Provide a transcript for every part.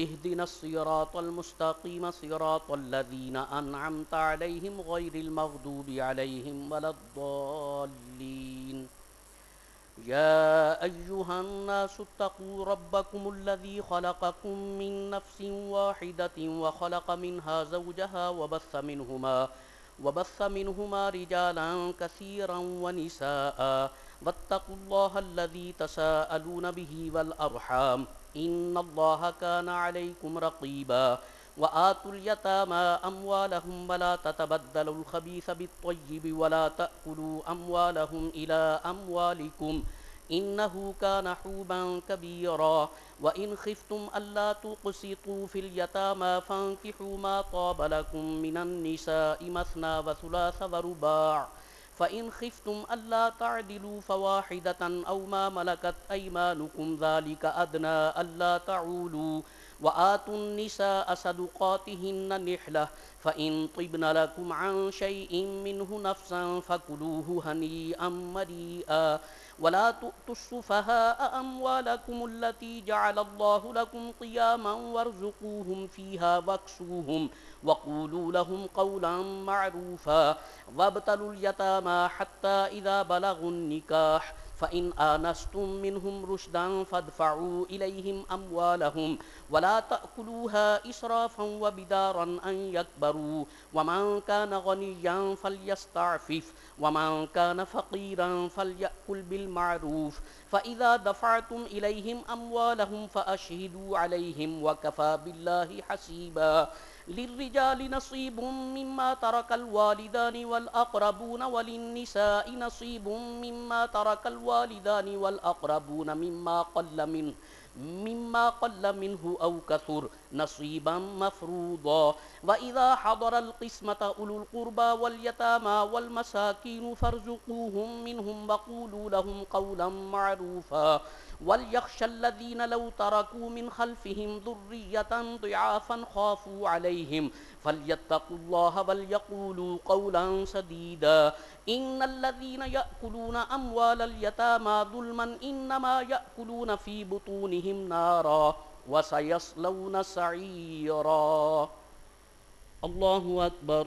اهدنا الصراط المستقيم صراط الذين أنعمت عليهم غير المغضوب عليهم ولا الضالين يا أيها الناس اتقوا ربكم الذي خلقكم من نفس واحدة وخلق منها زوجها وبث منهما وبث منهما رجالا كثيرا ونساء واتقوا الله الذي تساءلون به والأرحام ۖ إن الله كان عليكم رقيبا وآتوا اليتامى أموالهم ولا تتبدلوا الخبيث بالطيب ولا تأكلوا أموالهم إلى أموالكم إنه كان حوبا كبيرا وإن خفتم ألا تقسطوا في اليتامى فانكحوا ما طاب لكم من النساء مثنى وثلاث ورباع ۖ فَإِنْ خِفْتُمْ أَلَّا أَلَّا تَعْدِلُوا فَوَاحِدَةً أَوْ مَا مَلَكَتْ أَيْمَانُكُمْ ذَلِكَ أَدْنَى تَعُولُوا وَآتُوا النِّسَاءَ صَدُقَاتِهِنَّ نِحْلَةً فَإِنْ طِبْنَ لَكُمْ عَنْ شَيْءٍ مِّنْهُ نَفْسًا فَكُلُوهُ هَنِيئًا مَرِيئًا ولا تؤتوا السفهاء أموالكم التي جعل الله لكم قياما وارزقوهم فيها واكسوهم وقولوا لهم قولا معروفا وابتلوا اليتامى حتى إذا بلغوا النكاح فإن آنستم منهم رشدا فادفعوا إليهم أموالهم ولا تأكلوها إسرافا وبدارا أن يكبروا ومن كان غنيا فليستعفف ومن كان فقيرا فليأكل بالمعروف فإذا دفعتم إليهم أموالهم فأشهدوا عليهم وكفى بالله حسيبا للرجال نصيب مما ترك الوالدان والأقربون وللنساء نصيب مما ترك الوالدان والأقربون مما قل منه مما قل منه أو كثر نصيبا مفروضا وإذا حضر القسمة أولو القربى واليتامى والمساكين فارزقوهم منهم وقولوا لهم قولا معروفا وليخشى الذين لو تركوا من خلفهم ذرية ضعافا خافوا عليهم فليتقوا الله وليقولوا قولا سديدا إن الذين يأكلون أموال اليتامى ظلما إنما يأكلون في بطونهم نارا وسيصلون سعيرا الله أكبر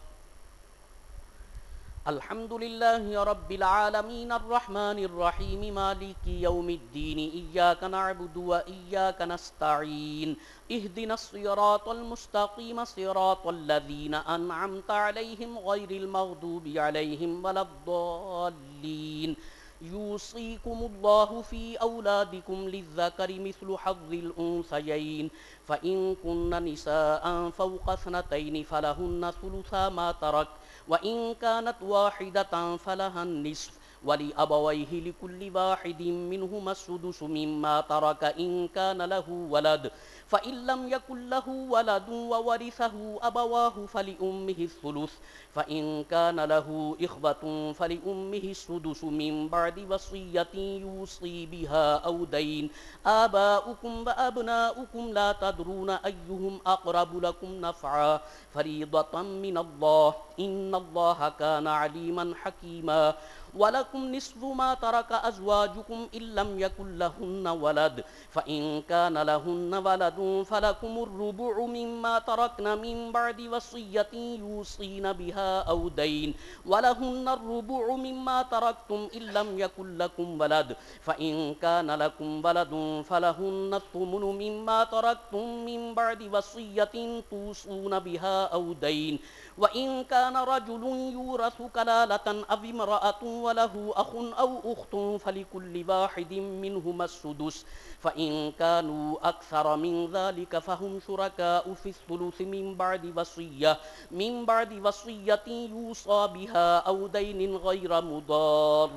الحمد لله رب العالمين الرحمن الرحيم مالك يوم الدين إياك نعبد وإياك نستعين اهدنا الصراط المستقيم صراط الذين أنعمت عليهم غير المغضوب عليهم ولا الضالين يوصيكم الله في أولادكم للذكر مثل حظ الأنثيين فإن كن نساء فوق اثنتين فلهن ثلثا ما ترك وإن كانت واحدة فلها النصف ولأبويه لكل واحد منهما السدس مما ترك إن كان له ولد فإن لم يكن له ولد وورثه أبواه فلأمه الثلث فإن كان له إخوة فلأمه السدس من بعد وصية يوصي بها أو دين آباؤكم وأبناؤكم لا تدرون أيهم أقرب لكم نفعا فريضة من الله إن الله كان عليما حكيما ولكم نصف ما ترك أزواجكم إن لم يكن لهن ولد فإن كان لهن ولد فلكم الربع مما تركن من بعد وصية يوصين بها أو دين ولهن الربع مما تركتم إن لم يكن لكم ولد فإن كان لكم ولد فلهن الثمن مما تركتم من بعد وصية توصون بها أو دين وإن كان رجل يورث كلالة أو امرأة وله أخ أو أخت فلكل واحد منهما السدس فإن كانوا أكثر من ذلك فهم شركاء في الثلث من بعد وصية من بعد وصية يوصى بها أو دين غير مضار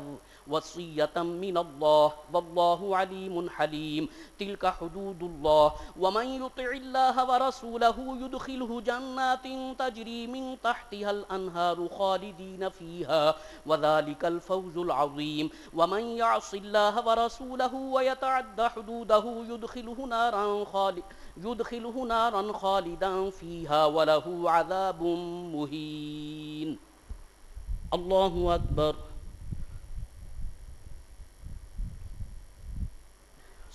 وصية من الله والله عليم حليم تلك حدود الله ومن يطع الله ورسوله يدخله جنات تجري من تحتها الأنهار خالدين فيها وذلك الفوز العظيم ومن يعص الله ورسوله ويتعد حدوده يدخله نارا خالد يدخله نارا خالدا فيها وله عذاب مهين الله أكبر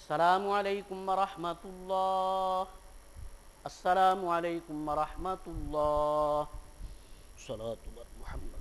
السلام عليكم ورحمة الله السلام عليكم ورحمة الله صلاة محمد